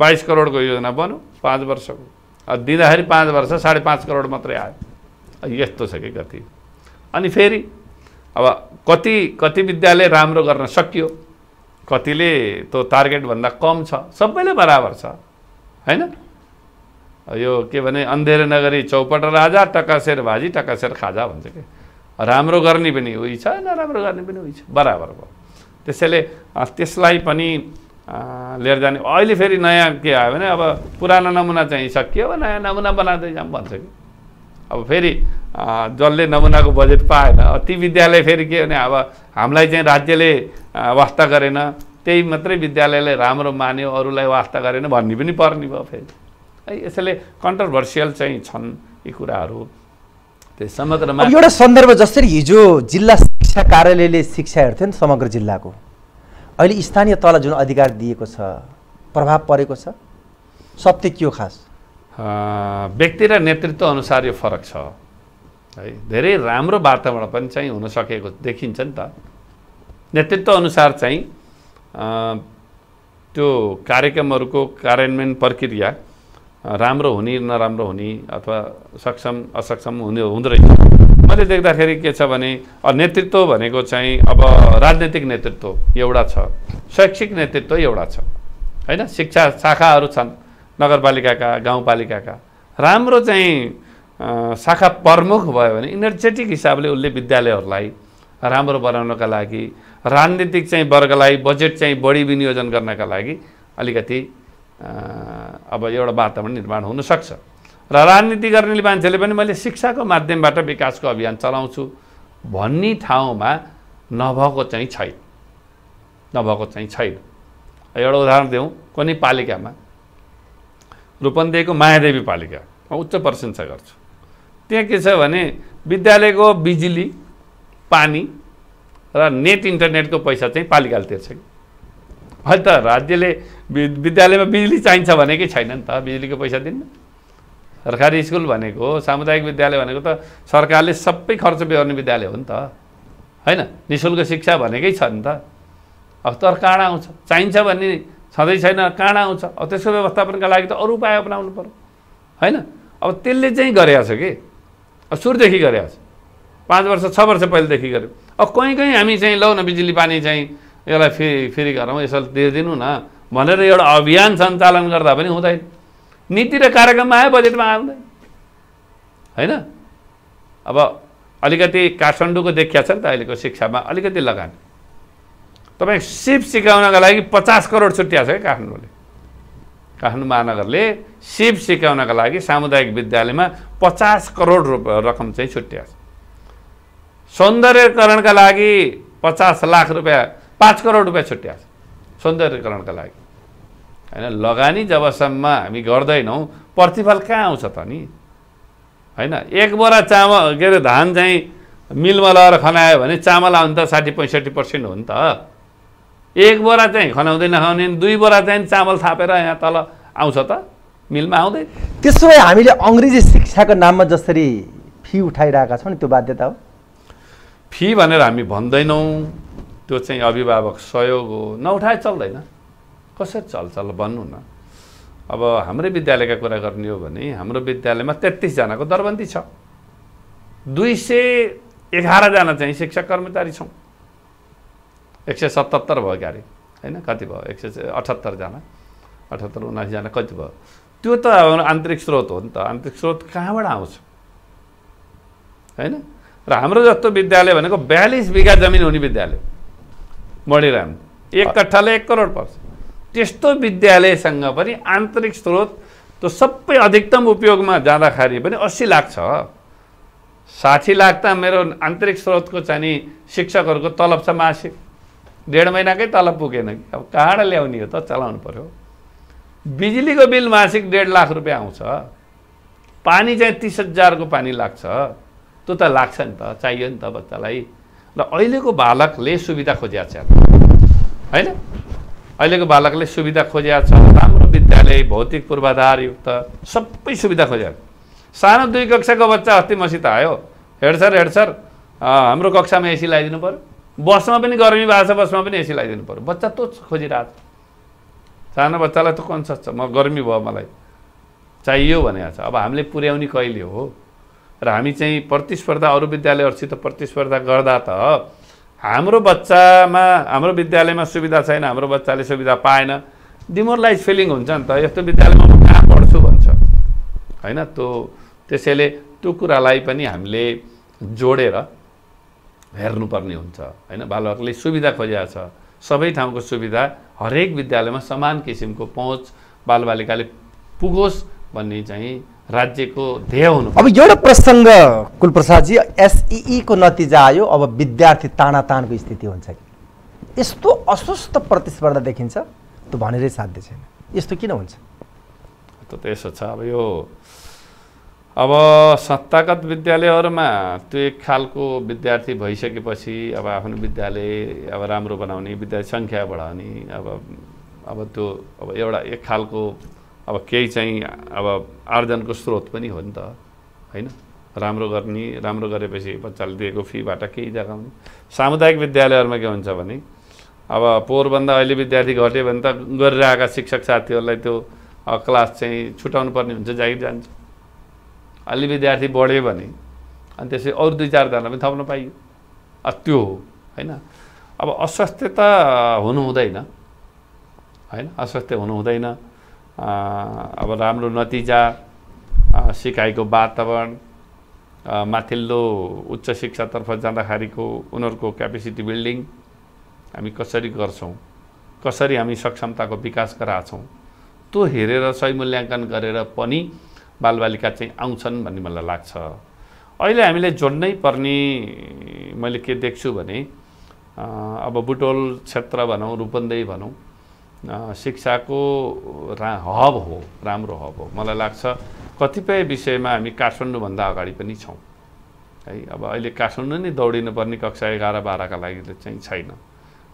बाइस करोडको योजना बन्यो पाँच वर्षको दिँदाखेरि पाँच वर्ष साढे पाँच करोड मात्रै आयो यस्तो छ कि कति अनि फेरि अब कति कति विद्यालय राम्रो गर्न सकियो कतिले त्यो टार्गेटभन्दा कम छ सबैले बराबर छ होइन यो के भने अन्धेर नगरी चौपट राजा टकासेर भाजी टकासेर खाजा भन्छ कि राम्रो गर्ने पनि उयो छ नराम्रो गर्ने पनि उयो छ बराबर भयो त्यसैले त्यसलाई पनि लिएर जाने अहिले फेरि नयाँ के आयो भने अब पुरानो नमुना चाहिँ सकियो अब नयाँ नमुना बनाउँदै जाऊँ भन्छ कि अब फेरि जसले नमुनाको बजेट पाएन ती विद्यालय फेरि के भने अब हामीलाई चाहिँ राज्यले वास्ता गरेन त्यही मात्रै विद्यालयले राम्रो मान्यो अरूलाई वास्ता गरेन भन्ने पनि पर्ने भयो फेरि है यसैले कन्ट्रोभर्सियल चाहिँ छन् यी कुराहरू त्यही समग्रमा एउटा सन्दर्भ जसरी हिजो जिल्ला शिक्षा कार्यालयले शिक्षा हेर्थ्यो नि समग्र जिल्लाको अहिले स्थानीय तहलाई जुन अधिकार दिएको छ प्रभाव परेको छ सत्य के हो खास व्यक्ति र नेतृत्व अनुसार यो फरक छ है धेरै राम्रो वातावरण पनि चाहिँ हुन सकेको देखिन्छ नि त नेतृत्व अनुसार चाहिँ त्यो कार्यक्रमहरूको कार्यान्वयन प्रक्रिया राम्रो हुने नराम्रो हुने अथवा सक्षम असक्षम हुने हुँदो रहेछ मैले देख्दाखेरि के छ भने नेतृत्व भनेको चाहिँ अब राजनैतिक नेतृत्व एउटा छ शैक्षिक नेतृत्व एउटा छ होइन शिक्षा शाखाहरू छन् नगरपालिकाका गाउँपालिकाका राम्रो चाहिँ शाखा प्रमुख भयो भने इनर्जेटिक हिसाबले उसले विद्यालयहरूलाई राम्रो बनाउनका लागि राजनीतिक चाहिँ वर्गलाई बजेट चाहिँ बढी विनियोजन गर्नका लागि अलिकति अब एउटा वातावरण निर्माण हुनसक्छ र राजनीति गर्ने मान्छेले पनि मैले शिक्षाको माध्यमबाट विकासको अभियान चलाउँछु भन्ने ठाउँमा नभएको चाहिँ छैन नभएको चाहिँ छैन एउटा उदाहरण दिउँ कुनै पालिकामा रूपन्देहीको मायादेवी पालिका म उच्च प्रशंसा गर्छु त्यहाँ के छ भने विद्यालयको बिजुली पानी र नेट इन्टरनेटको पैसा चाहिँ पालिकाले तिर्छ कि अहिले त राज्यले विद्यालयमा बिजुली चाहिन्छ भनेकै छैन नि त बिजुलीको पैसा दिन्न सरकारी स्कुल भनेको सामुदायिक विद्यालय भनेको त सरकारले सबै खर्च बेहोर्ने विद्यालय हो नि त होइन नि शुल्क शिक्षा भनेकै छ नि त अब तर काँडा आउँछ चाहिन्छ भन्ने छँदै छैन काँडा आउँछ अब त्यसको व्यवस्थापनका लागि त अरू उपाय अपनाउनु पऱ्यो होइन अब त्यसले चाहिँ गरेको छ कि अब सुरुदेखि गरेको छ पाँच वर्ष छ वर्ष पहिलेदेखि गऱ्यो अब कहीँ कहीँ हामी चाहिँ लौ न बिजुली पानी चाहिँ यसलाई फेरि फेरि गरौँ यसलाई दिइदिनु न भनेर एउटा अभियान सञ्चालन गर्दा पनि हुँदैन नीति र कार्यक्रममा आयो बजेटमा आउँदैन होइन अब अलिकति काठमाडौँको देखिया छ नि त अहिलेको शिक्षामा अलिकति लगानी तपाईँ सिप सिकाउनका लागि पचास करोड छुट्याएको छ क्या काठमाडौँले काठमाडौँ महानगरले सिप सिकाउनका लागि सामुदायिक विद्यालयमा पचास करोड रकम चाहिँ छुट्याएको छ सौन्दर्यकरणका लागि पचास लाख रुपियाँ पाँच करोड रुपियाँ छुट्याएको छ सौन्दर्यकरणका लागि होइन लगानी जबसम्म हामी गर्दैनौँ प्रतिफल कहाँ आउँछ त नि होइन एक बोरा चामल के अरे धान चाहिँ मिलमा लगाएर खनायो भने चामल आउनु त साठी पैँसठी पर्सेन्ट हो नि त एक बोरा चाहिँ खनाउँदै नखाउने दुई बोरा चाहिँ चामल थापेर यहाँ तल आउँछ त मिलमा आउँदै त्यसो भए हामीले अङ्ग्रेजी शिक्षाको नाममा जसरी फी उठाइरहेका छौँ नि त्यो बाध्यता हो फी भनेर हामी भन्दैनौँ त्यो चाहिँ अभिभावक सहयोग हो नउठाए चल्दैन कसरी चल्छ ल भन्नु न अब हाम्रै विद्यालयका कुरा गर्ने हो भने हाम्रो विद्यालयमा तेत्तिसजनाको दरबन्दी छ दुई सय एघारजना चाहिँ शिक्षक कर्मचारी छौँ एक सय सतहत्तर भयो क्यारे होइन कति भयो एक सय अठहत्तरजना अठहत्तर उनासीजना कति भयो त्यो त आन्तरिक स्रोत हो नि त आन्तरिक स्रोत कहाँबाट आउँछ होइन र हाम्रो जस्तो विद्यालय भनेको बयालिस बिघा जमिन हुने विद्यालय मणिराम एक कट्ठाले एक करोड पर्छ त्यस्तो विद्यालयसँग पनि आन्तरिक स्रोत त्यो सबै अधिकतम उपयोगमा जाँदाखेरि पनि अस्सी लाख छ साठी लाख त मेरो आन्तरिक स्रोतको चाहिँ शिक्षकहरूको तलब छ मासिक डेढ महिनाकै तलब पुगेन कि अब कहाँ ल्याउने हो त चलाउनु पऱ्यो बिजुलीको बिल मासिक डेढ लाख रुपियाँ आउँछ पानी चाहिँ तिस हजारको पानी लाग्छ त्यो त लाग्छ नि त चाहियो नि त बच्चालाई र अहिलेको बालकले सुविधा खोजिया छ होइन अहिलेको बालकले सुविधा खोज्या छ राम्रो विद्यालय भौतिक पूर्वाधारयुक्त सबै सुविधा खोज्या सानो दुई कक्षाको बच्चा अस्ति मसित आयो हेड सर हेड सर हाम्रो कक्षामा एसी लगाइदिनु पऱ्यो बसमा पनि गर्मी भएको छ बसमा पनि एसी लगाइदिनु पऱ्यो बच्चा तो खोजिरहेको छ सानो बच्चालाई त कन्सियस छ म गर्मी भयो मलाई चाहियो भनेको छ अब हामीले पुर्याउने कहिले हो र हामी चाहिँ प्रतिस्पर्धा अरू विद्यालयहरूसित प्रतिस्पर्धा गर्दा त हाम्रो बच्चामा हाम्रो विद्यालयमा सुविधा छैन हाम्रो बच्चाले सुविधा पाएन डिमोरलाइज फिलिङ हुन्छ नि त यस्तो विद्यालयमा म कहाँ पढ्छु भन्छ होइन त्यो त्यसैले त्यो कुरालाई पनि हामीले जोडेर हेर्नुपर्ने हुन्छ होइन बालकले सुविधा खोजेको छ सबै ठाउँको सुविधा हरेक विद्यालयमा समान किसिमको पहुँच बालबालिकाले पुगोस् भन्ने चाहिँ राज्यको ध्येय हुनु अब एउटा प्रसङ्ग कुलप्रसादजी एसइईको नतिजा आयो अब विद्यार्थी ताणातानको स्थिति हुन्छ कि यस्तो अस्वस्थ प्रतिस्पर्धा देखिन्छ त्यो भनेरै साध्य छैन यस्तो किन हुन्छ त यसो छ अब यो अब संस्थागत विद्यालयहरूमा त्यो एक खालको विद्यार्थी भइसकेपछि अब आफ्नो विद्यालय अब राम्रो बनाउने विद्यार्थी सङ्ख्या बढाउने अब अब त्यो अब एउटा एक खालको अब केही चाहिँ अब आर्जनको स्रोत पनि हो नि त होइन राम्रो गर्ने राम्रो गरेपछि बच्चाले दिएको फीबाट केही जगाउने सामुदायिक विद्यालयहरूमा के हुन्छ भने अब पोहोरभन्दा अहिले विद्यार्थी घट्यो भने त गरिरहेका शिक्षक साथीहरूलाई त्यो क्लास चाहिँ छुट्याउनु पर्ने हुन्छ जागिर जान्छ अलि विद्यार्थी बढ्यो भने अनि त्यसै अरू दुई चारजना पनि थप्न पाइयो त्यो हो होइन अब अस्वस्थ्य त हुनु हुँदैन होइन अस्वस्थ्य हुनु हुँदैन अब राम्रो नतिजा सिकाइको वातावरण माथिल्लो उच्च शिक्षातर्फ जाँदाखेरिको उनीहरूको क्यापेसिटी बिल्डिङ हामी कसरी गर्छौँ कसरी हामी सक्षमताको विकास गराछौँ त्यो हेरेर सही मूल्याङ्कन गरेर पनि बालबालिका चाहिँ आउँछन् भन्ने मलाई लाग्छ अहिले हामीले जोड्नै पर्ने मैले के देख्छु भने अब बुटोल क्षेत्र भनौँ रूपन्देही भनौँ शिक्षाको रा हब हो राम्रो हब हो मलाई लाग्छ कतिपय विषयमा हामी काठमाडौँभन्दा अगाडि पनि छौँ है अब अहिले काठमाडौँ नै दौडिनुपर्ने कक्षा एघार बाह्रका लागि चाहिँ छैन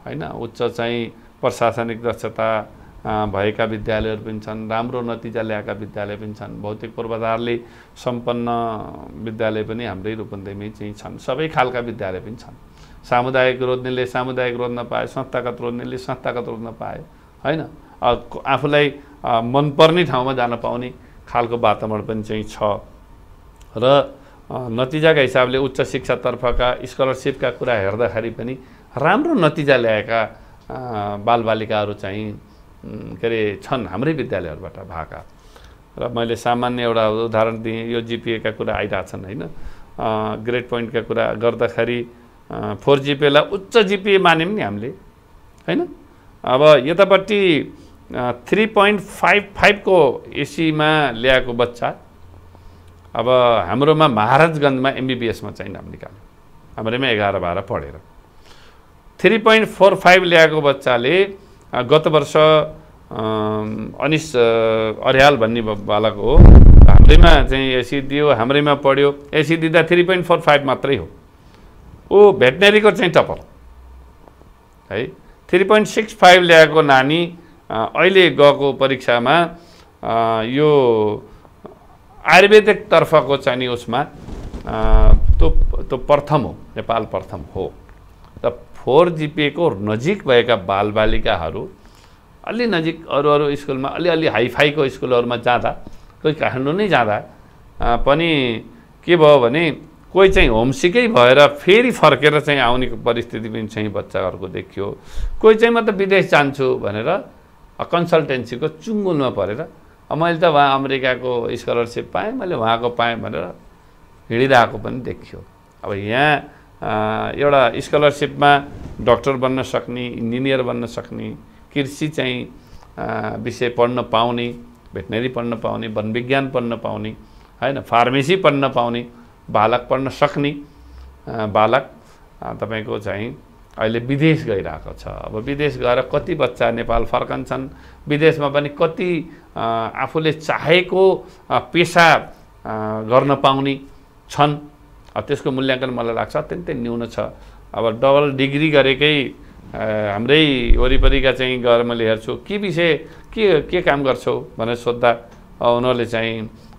होइन उच्च चाहिँ प्रशासनिक दक्षता भएका विद्यालयहरू पनि छन् राम्रो नतिजा ल्याएका विद्यालय पनि छन् भौतिक पूर्वाधारले सम्पन्न विद्यालय पनि हाम्रै रूपन्देहीमै चाहिँ छन् सबै खालका विद्यालय पनि छन् सामुदायिक रोज्नेले सामुदायिक रोज्न पाए संस्थागत रोज्नेले संस्थागत रोज्न पाए होइन आफूलाई मनपर्ने ठाउँमा जान पाउने खालको वातावरण पनि चाहिँ छ र नतिजाका हिसाबले उच्च शिक्षातर्फका स्कलरसिपका कुरा हेर्दाखेरि पनि राम्रो नतिजा ल्याएका बालबालिकाहरू चाहिँ के अरे छन् हाम्रै विद्यालयहरूबाट भएका र मैले सामान्य एउटा उदाहरण दिएँ यो जिपिएका कुरा आइरहेछन् होइन ग्रेड पोइन्टका कुरा गर्दाखेरि फोर जिपिएलाई उच्च जिपिए मान्यौँ नि हामीले होइन अब यतापट्टि थ्री पोइन्ट फाइभ फाइभको एसीमा ल्याएको बच्चा अब हाम्रोमा महाराजगञ्जमा एमबिबिएसमा चाहिँ नाम निकाल्यो हाम्रैमा एघार बाह्र पढेर थ्री पोइन्ट फोर फाइभ ल्याएको बच्चाले गत वर्ष अनिस अर्याल भन्ने बालक हो हाम्रैमा चाहिँ एसी दियो हाम्रैमा पढ्यो एसी दिँदा थ्री पोइन्ट फोर फाइभ मात्रै हो ऊ भेटनेरीको चाहिँ टपर है थ्री पोइन्ट सिक्स फाइभ ल्याएको नानी अहिले गएको परीक्षामा यो आयुर्वेदिकतर्फको चाहिँ उसमा त्यो त्यो प्रथम हो नेपाल प्रथम हो र फोर जिपिएको नजिक भएका बालबालिकाहरू अलि नजिक अरू अरू स्कुलमा अलिअलि हाइफाईको स्कुलहरूमा जाँदा कोही काठमाडौँ नै जाँदा पनि के भयो भने कोही चाहिँ होमसिकै भएर फेरि फर्केर चाहिँ आउने परिस्थिति पनि चाहिँ बच्चाहरूको देखियो कोही चाहिँ म त विदेश जान्छु भनेर कन्सल्टेन्सीको चुङ्गुलमा परेर मैले त उहाँ अमेरिकाको स्कलरसिप पाएँ मैले उहाँको पाएँ भनेर हिँडिरहेको पनि देखियो अब यहाँ एउटा स्कलरसिपमा डक्टर बन्न सक्ने इन्जिनियर बन्न सक्ने कृषि चाहिँ विषय पढ्न पाउने भेटनेरी पढ्न पाउने वनविज्ञान पढ्न पाउने होइन फार्मेसी पढ्न पाउने बालक पढ्न सक्ने बालक तपाईँको चाहिँ अहिले विदेश गइरहेको छ अब विदेश गएर कति बच्चा नेपाल फर्कन्छन् विदेशमा पनि कति आफूले चाहेको पेसा गर्न पाउने छन् त्यसको मूल्याङ्कन मलाई लाग्छ अत्यन्तै न्यून छ अब डबल डिग्री गरेकै हाम्रै वरिपरिका चाहिँ गएर मैले हेर्छु के विषय के के काम गर्छौ भनेर सोद्धा उनीहरूले चाहिँ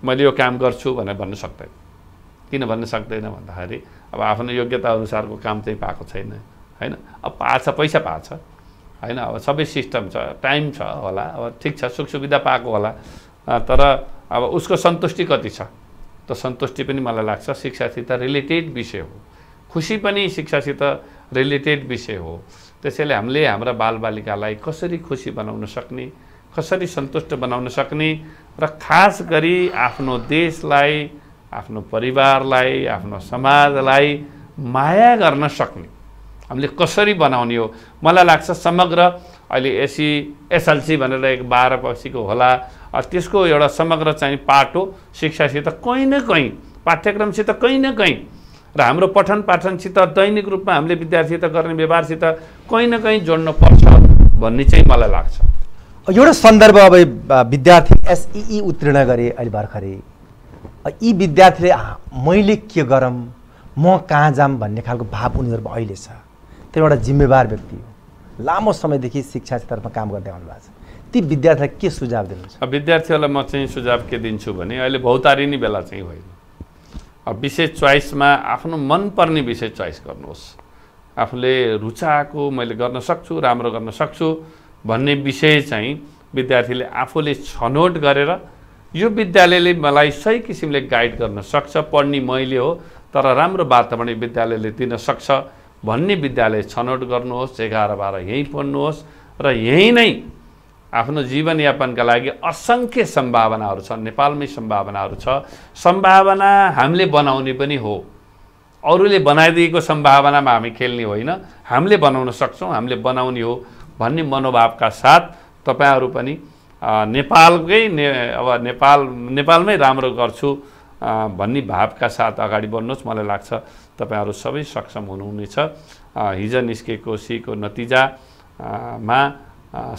मैले यो काम गर्छु भनेर भन्न सक्दैन किन भन्न सक्दैन भन्दाखेरि अब आफ्नो योग्यताअनुसारको काम चाहिँ पाएको छैन होइन अब पाछ पैसा पाछ होइन अब सबै सिस्टम छ टाइम छ होला अब ठिक छ सुख सुविधा पाएको होला तर अब उसको सन्तुष्टि कति छ त सन्तुष्टि पनि मलाई लाग्छ शिक्षासित रिलेटेड विषय हो खुसी पनि शिक्षासित रिलेटेड विषय हो त्यसैले हामीले हाम्रा बालबालिकालाई कसरी खुसी बनाउन सक्ने कसरी सन्तुष्ट बनाउन सक्ने र खास गरी आफ्नो देशलाई आफ्नो परिवारलाई आफ्नो समाजलाई माया गर्न सक्ने हामीले कसरी बनाउने हो मलाई लाग्छ समग्र अहिले एसी एसएलसी भनेर एक बाह्र पछिको होला त्यसको एउटा समग्र चाहिँ पाठ हो शिक्षासित कहीँ न कहीँ पाठ्यक्रमसित कहीँ न कहीँ र हाम्रो पठन पाठनसित दैनिक रूपमा हामीले विद्यार्थीसित गर्ने व्यवहारसित कहीँ न कहीँ जोड्नुपर्छ भन्ने चाहिँ मलाई लाग्छ एउटा सन्दर्भ अब विद्यार्थी एसइई उत्तीर्ण गरे अहिले भर्खरै यी विद्यार्थीले मैले के गरौँ म कहाँ जाम भन्ने खालको भाव उनीहरूमा अहिले छ त्यो एउटा जिम्मेवार व्यक्ति हो लामो समयदेखि शिक्षा क्षेत्रमा काम गर्दै आउनु भएको छ ती विद्यार्थीलाई के सुझाव दिनुहुन्छ अब विद्यार्थीहरूलाई म चाहिँ सुझाव के दिन्छु भने अहिले भौतारिनी बेला चाहिँ होइन अब विशेष चोइसमा आफ्नो मनपर्ने विषय चोइस गर्नुहोस् आफूले रुचाएको मैले गर्न सक्छु राम्रो गर्न सक्छु भन्ने विषय चाहिँ विद्यार्थीले आफूले छनौट गरेर यो विद्यालयले मलाई सही किसिमले गाइड गर्न सक्छ पढ्ने मैले हो तर राम्रो वातावरण विद्यालयले दिन सक्छ भन्ने विद्यालय छनौट गर्नुहोस् एघार बाह्र यहीँ पढ्नुहोस् र यहीँ नै आफ्नो जीवनयापनका लागि असङ्ख्य सम्भावनाहरू छन् नेपालमै सम्भावनाहरू छ सम्भावना हामीले बनाउने पनि हो अरूले बनाइदिएको सम्भावनामा हामी खेल्ने होइन हामीले बनाउन सक्छौँ हामीले बनाउने हो भन्ने मनोभावका साथ तपाईँहरू पनि नेपालकै ने अब नेपाल नेपालमै राम्रो गर्छु भन्ने भावका साथ अगाडि बढ्नुहोस् मलाई लाग्छ तपाईँहरू सबै सक्षम हुनुहुनेछ हिजो निस्केको सीको नतिजामा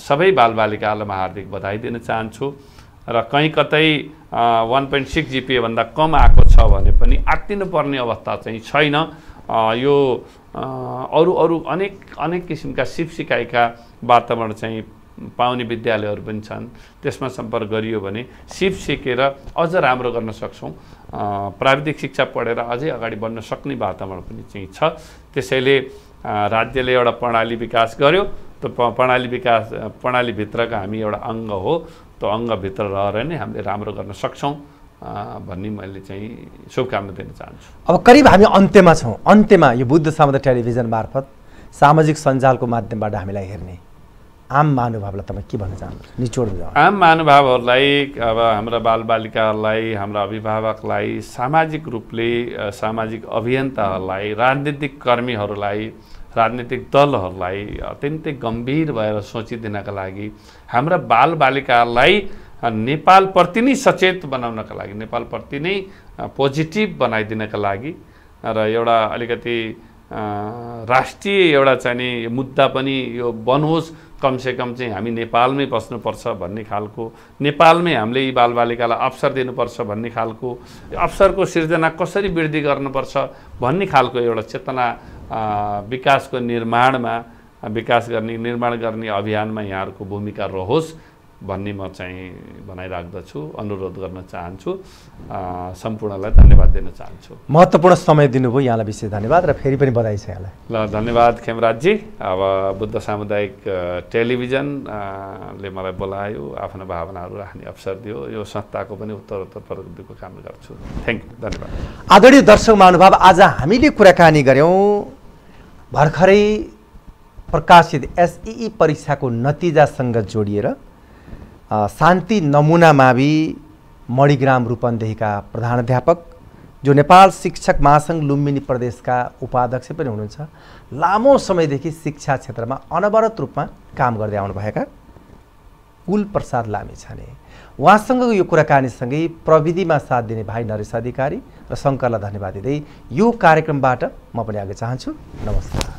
सबै बालबालिकाहरूलाई म हार्दिक बधाई दिन चाहन्छु र कहीँ कतै वान पोइन्ट सिक्स जिपिएभन्दा कम आएको छ भने पनि आत्तिनुपर्ने अवस्था चाहिँ छैन यो अरू अरू अनेक अनेक किसिमका सिप सिकाइका वातावरण चाहिँ पाउने विद्यालयहरू पनि छन् त्यसमा सम्पर्क गरियो भने सिप सिकेर अझ राम्रो गर्न सक्छौँ प्राविधिक शिक्षा पढेर अझै अगाडि बढ्न सक्ने वातावरण पनि चाहिँ छ त्यसैले राज्यले एउटा प्रणाली विकास गर्यो त्यो प्रणाली विकास प्रणालीभित्रको हामी एउटा अङ्ग हो त्यो अङ्गभित्र रहेर नै हामीले राम्रो गर्न सक्छौँ भन्ने मैले चाहिँ शुभकामना दिन चाहन्छु अब करिब हामी अन्त्यमा छौँ अन्त्यमा यो बुद्ध सामुदाय टेलिभिजन मार्फत सामाजिक सञ्जालको माध्यमबाट हामीलाई हेर्ने आम महानुभावलाई तपाईँ के भन्न चाहनुहुन्छ निचोड आम महानुभावहरूलाई अब हाम्रा बालबालिकाहरूलाई हाम्रा अभिभावकलाई सामाजिक रूपले सामाजिक अभियन्ताहरूलाई राजनीतिक कर्मीहरूलाई राजनीतिक दलहरूलाई अत्यन्तै गम्भीर भएर सोचिदिनका लागि हाम्रा बालबालिकाहरूलाई नेपालप्रति नै सचेत बनाउनका लागि नेपालप्रति नै पोजिटिभ बनाइदिनका लागि र एउटा अलिकति राष्ट्रिय एउटा चाहिने मुद्दा पनि यो बनोस् कमसेकम चाहिँ हामी नेपालमै बस्नुपर्छ भन्ने खालको नेपालमै हामीले यी बालबालिकालाई अवसर दिनुपर्छ भन्ने खालको अवसरको सिर्जना कसरी वृद्धि गर्नुपर्छ भन्ने खालको एउटा चेतना विकासको निर्माणमा विकास गर्ने निर्माण गर्ने अभियानमा यहाँहरूको भूमिका रहोस् भन्ने म चाहिँ भनाइराख्दछु अनुरोध गर्न चाहन्छु सम्पूर्णलाई धन्यवाद दिन चाहन्छु महत्त्वपूर्ण समय दिनुभयो यहाँलाई विशेष धन्यवाद र फेरि पनि बधाई छ यहाँलाई ल धन्यवाद खेमराजी अब बुद्ध सामुदायिक टेलिभिजनले मलाई बोलायो आफ्नो भावनाहरू राख्ने अवसर दियो यो संस्थाको पनि उत्तरोत्तर प्रगतिको काम गर्छु थ्याङ्क यू धन्यवाद आदरणीय दर्शक महानुभाव आज हामीले कुराकानी गऱ्यौँ भर्खरै प्रकाशित एसई परीक्षाको नतिजासँग जोडिएर शान्ति नमुना मावि मणिग्राम रूपन्देहीका प्रधानाध्यापक जो नेपाल शिक्षक महासङ्घ लुम्बिनी प्रदेशका उपाध्यक्ष पनि हुनुहुन्छ लामो समयदेखि शिक्षा क्षेत्रमा अनवरत रूपमा काम गर्दै आउनुभएका कुलप्रसाद छाने उहाँसँगको यो कुराकानीसँगै प्रविधिमा साथ दिने भाइ नरेश अधिकारी र शङ्करलाई धन्यवाद दिँदै यो कार्यक्रमबाट म पनि आगे चाहन्छु नमस्कार